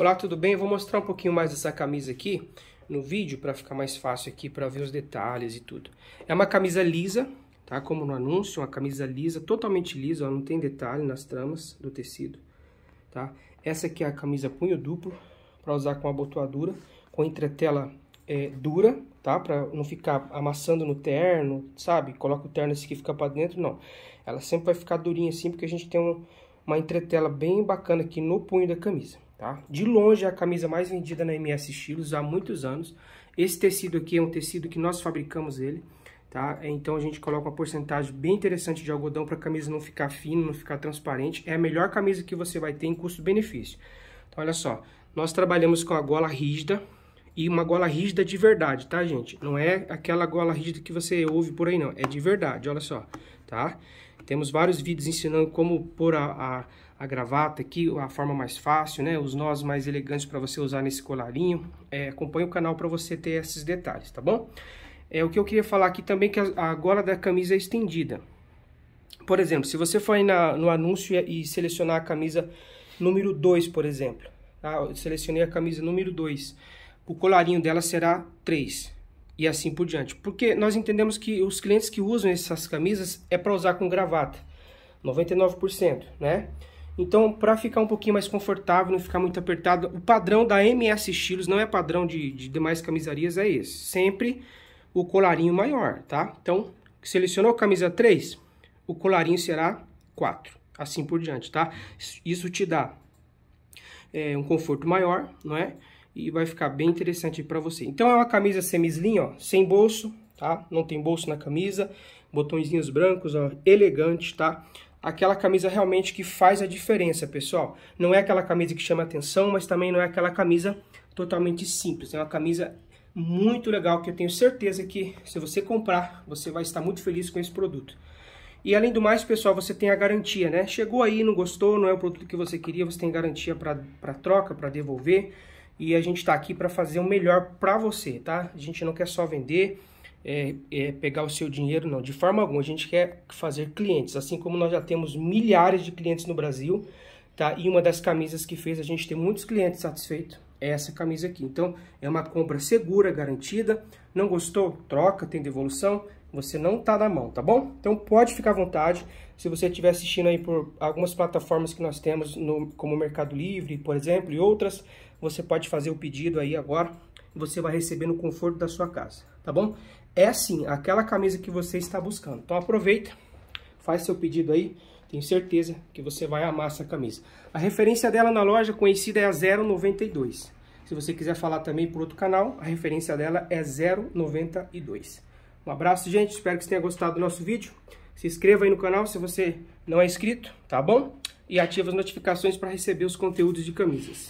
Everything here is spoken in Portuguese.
Olá, tudo bem? Eu vou mostrar um pouquinho mais dessa camisa aqui no vídeo para ficar mais fácil aqui para ver os detalhes e tudo. É uma camisa lisa, tá? Como no anúncio, uma camisa lisa, totalmente lisa, ó, não tem detalhe nas tramas do tecido, tá? Essa aqui é a camisa punho duplo para usar com abotoadura, com entretela é, dura, tá? Para não ficar amassando no terno, sabe? Coloca o terno assim que fica para dentro, não. Ela sempre vai ficar durinha assim porque a gente tem um uma entretela bem bacana aqui no punho da camisa, tá? De longe é a camisa mais vendida na MS Estilos há muitos anos. Esse tecido aqui é um tecido que nós fabricamos ele, tá? Então a gente coloca uma porcentagem bem interessante de algodão para a camisa não ficar fina, não ficar transparente. É a melhor camisa que você vai ter em custo-benefício. Então olha só, nós trabalhamos com a gola rígida, e uma gola rígida de verdade, tá, gente? Não é aquela gola rígida que você ouve por aí, não. É de verdade, olha só, tá? Temos vários vídeos ensinando como pôr a, a, a gravata aqui, a forma mais fácil, né? Os nós mais elegantes para você usar nesse colarinho. É, acompanhe o canal para você ter esses detalhes, tá bom? É o que eu queria falar aqui também é que a, a gola da camisa é estendida. Por exemplo, se você for na, no anúncio e, e, selecionar a camisa número 2, por exemplo. Tá? Eu selecionei a camisa número 2. O colarinho dela será 3 e assim por diante. Porque nós entendemos que os clientes que usam essas camisas é para usar com gravata, 99%, né? Então, para ficar um pouquinho mais confortável, não ficar muito apertado, o padrão da MS Estilos não é padrão de, de demais camisarias, é esse. Sempre o colarinho maior, tá? Então, selecionou camisa 3, o colarinho será 4, assim por diante, tá? Isso te dá é, um conforto maior, não é? e vai ficar bem interessante para você. Então é uma camisa semi-slim, ó, sem bolso, tá? Não tem bolso na camisa, botõezinhos brancos, ó, elegante, tá? Aquela camisa realmente que faz a diferença, pessoal. Não é aquela camisa que chama atenção, mas também não é aquela camisa totalmente simples. É uma camisa muito legal que eu tenho certeza que se você comprar, você vai estar muito feliz com esse produto. E além do mais, pessoal, você tem a garantia, né? Chegou aí, não gostou, não é o produto que você queria, você tem garantia para troca, para devolver e a gente está aqui para fazer o melhor para você, tá? A gente não quer só vender, é, é, pegar o seu dinheiro, não, de forma alguma. A gente quer fazer clientes, assim como nós já temos milhares de clientes no Brasil, tá? E uma das camisas que fez a gente ter muitos clientes satisfeitos é essa camisa aqui. Então, é uma compra segura, garantida. Não gostou? Troca, tem devolução você não tá na mão, tá bom? Então pode ficar à vontade. Se você estiver assistindo aí por algumas plataformas que nós temos, no, como Mercado Livre, por exemplo, e outras, você pode fazer o pedido aí agora. Você vai receber no conforto da sua casa, tá bom? É assim, aquela camisa que você está buscando. Então aproveita, faz seu pedido aí. Tenho certeza que você vai amar essa camisa. A referência dela na loja conhecida é a 092. Se você quiser falar também por outro canal, a referência dela é 092. Um abraço, gente. Espero que você tenha gostado do nosso vídeo. Se inscreva aí no canal se você não é inscrito, tá bom? E ative as notificações para receber os conteúdos de camisas.